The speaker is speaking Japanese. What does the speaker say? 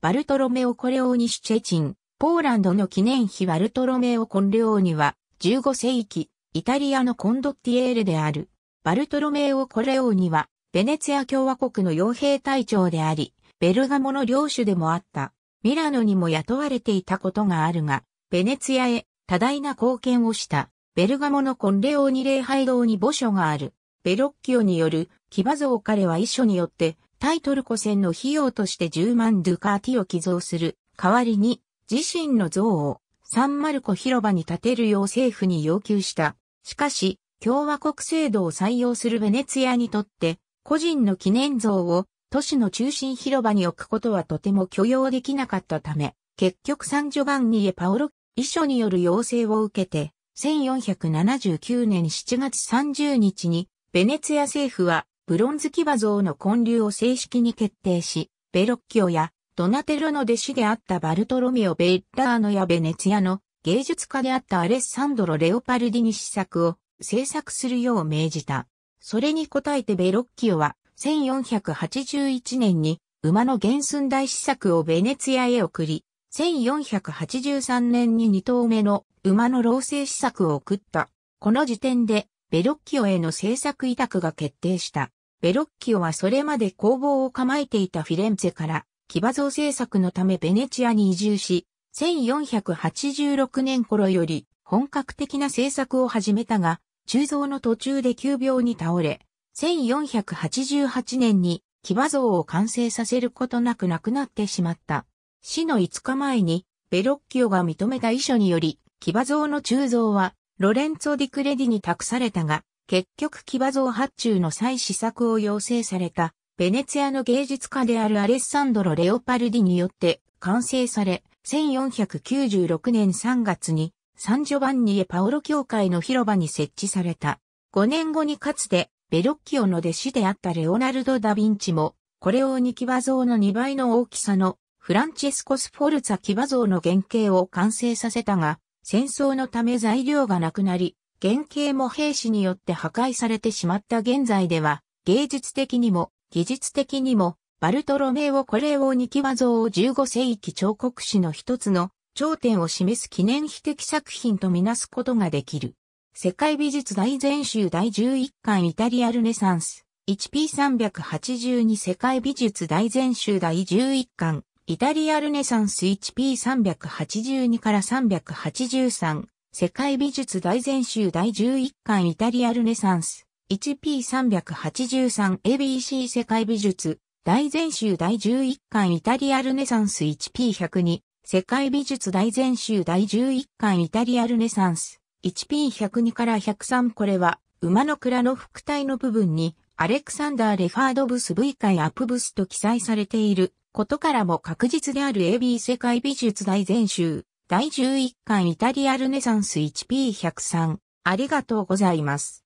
バルトロメオ・コレオーニ・シュチェチン、ポーランドの記念碑バルトロメオ・コンレオーニは、15世紀、イタリアのコンドッティエーレである。バルトロメオ・コレオーニは、ベネツィア共和国の傭兵隊長であり、ベルガモの領主でもあった。ミラノにも雇われていたことがあるが、ベネツィアへ多大な貢献をした。ベルガモのコンレオーニ礼拝堂に墓所がある。ベロッキオによる騎馬像彼は遺書によってタイトル古戦の費用として10万ドゥカーティを寄贈する代わりに自身の像をサンマルコ広場に建てるよう政府に要求した。しかし、共和国制度を採用するベネツィアにとって、個人の記念像を都市の中心広場に置くことはとても許容できなかったため、結局サンジョバンニエ・パオロ、遺書による要請を受けて、1479年7月30日に、ベネツィア政府はブロンズ騎馬像の建立を正式に決定し、ベロッキオやドナテロの弟子であったバルトロミオ・ベイッラーノやベネツィアの芸術家であったアレッサンドロ・レオパルディに試作を制作するよう命じた。それに応えてベロッキオは1481年に馬の原寸大試作をベネツィアへ送り、1483年に2頭目の馬の老成試作を送った。この時点でベロッキオへの制作委託が決定した。ベロッキオはそれまで工房を構えていたフィレンツェから騎馬像制作のためベネチアに移住し、1486年頃より本格的な制作を始めたが、鋳造の途中で急病に倒れ、1488年に騎馬像を完成させることなく亡くなってしまった。死の5日前に、ベロッキオが認めた遺書により、騎馬像の鋳造は、ロレンツォ・ディクレディに託されたが、結局騎馬像発注の際試作を要請された、ベネツィアの芸術家であるアレッサンドロ・レオパルディによって完成され、1496年3月にサンジョバンニエ・パオロ教会の広場に設置された。5年後にかつてベロッキオの弟子であったレオナルド・ダ・ヴィンチも、これを2騎馬像の2倍の大きさのフランチェスコス・フォルツァ騎馬像の原型を完成させたが、戦争のため材料がなくなり、原型も兵士によって破壊されてしまった現在では、芸術的にも、技術的にも、バルトロメオ・コレオ・ニキワ像を15世紀彫刻史の一つの頂点を示す記念碑的作品とみなすことができる。世界美術大全集第11巻イタリアルネサンス 1P382 世界美術大全集第11巻イタリアルネサンス 1P382 から383世界美術大全集第11巻イタリアルネサンス 1P383ABC 世界美術大全集第11巻イタリアルネサンス 1P102 世界美術大全集第11巻イタリアルネサンス 1P102 から103これは馬の蔵の副体の部分にアレクサンダー・レファードブス V 回アップブスと記載されていることからも確実である AB 世界美術大全集第11巻イタリアルネサンス 1P103。ありがとうございます。